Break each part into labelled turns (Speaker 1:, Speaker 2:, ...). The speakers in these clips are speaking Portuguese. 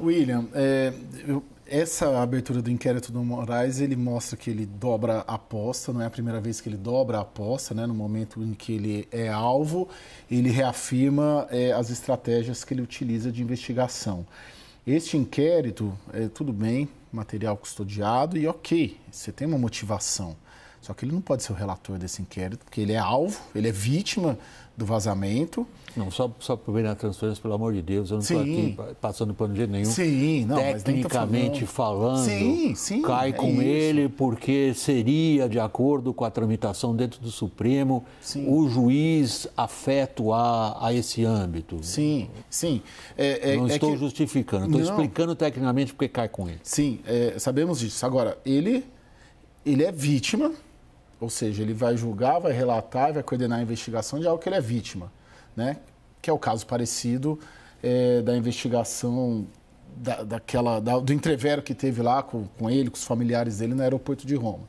Speaker 1: William, é, eu, essa abertura do inquérito do Moraes, ele mostra que ele dobra a aposta, não é a primeira vez que ele dobra a aposta, né? No momento em que ele é alvo, ele reafirma é, as estratégias que ele utiliza de investigação. Este inquérito, é, tudo bem, material custodiado e ok, você tem uma motivação. Só que ele não pode ser o relator desse inquérito, porque ele é alvo, ele é vítima do vazamento. Não, só, só por na transferência, pelo amor de Deus, eu não estou aqui passando pano de
Speaker 2: nenhum. Sim, não, Tecnicamente falando, falando sim, sim, cai com é ele porque seria, de acordo com a tramitação dentro do Supremo, sim. o juiz
Speaker 1: afeto a, a esse âmbito. Sim, sim. É, é, não é estou que... justificando, estou explicando tecnicamente porque cai com ele. Sim, é, sabemos disso. Agora, ele, ele é vítima ou seja, ele vai julgar, vai relatar, vai coordenar a investigação de algo que ele é vítima, né? Que é o caso parecido é, da investigação da, daquela, da, do entrevero que teve lá com, com ele, com os familiares dele no aeroporto de Roma.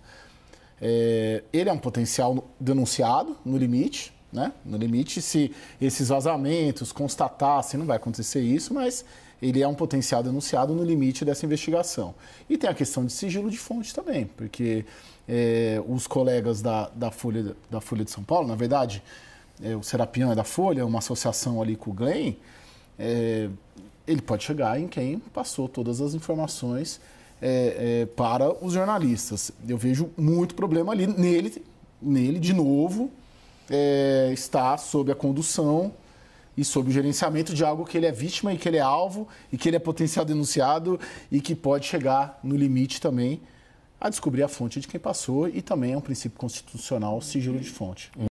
Speaker 1: É, ele é um potencial denunciado, no limite, né? No limite, se esses vazamentos constatassem, não vai acontecer isso, mas ele é um potencial denunciado no limite dessa investigação. E tem a questão de sigilo de fonte também, porque é, os colegas da, da, Folha, da Folha de São Paulo, na verdade, é, o Serapião é da Folha, uma associação ali com o Glenn, é, ele pode chegar em quem passou todas as informações para os jornalistas. Eu vejo muito problema ali nele, nele de novo, é, está sob a condução e sob o gerenciamento de algo que ele é vítima e que ele é alvo e que ele é potencial denunciado e que pode chegar no limite também a descobrir a fonte de quem passou e também é um princípio constitucional sigilo de fonte.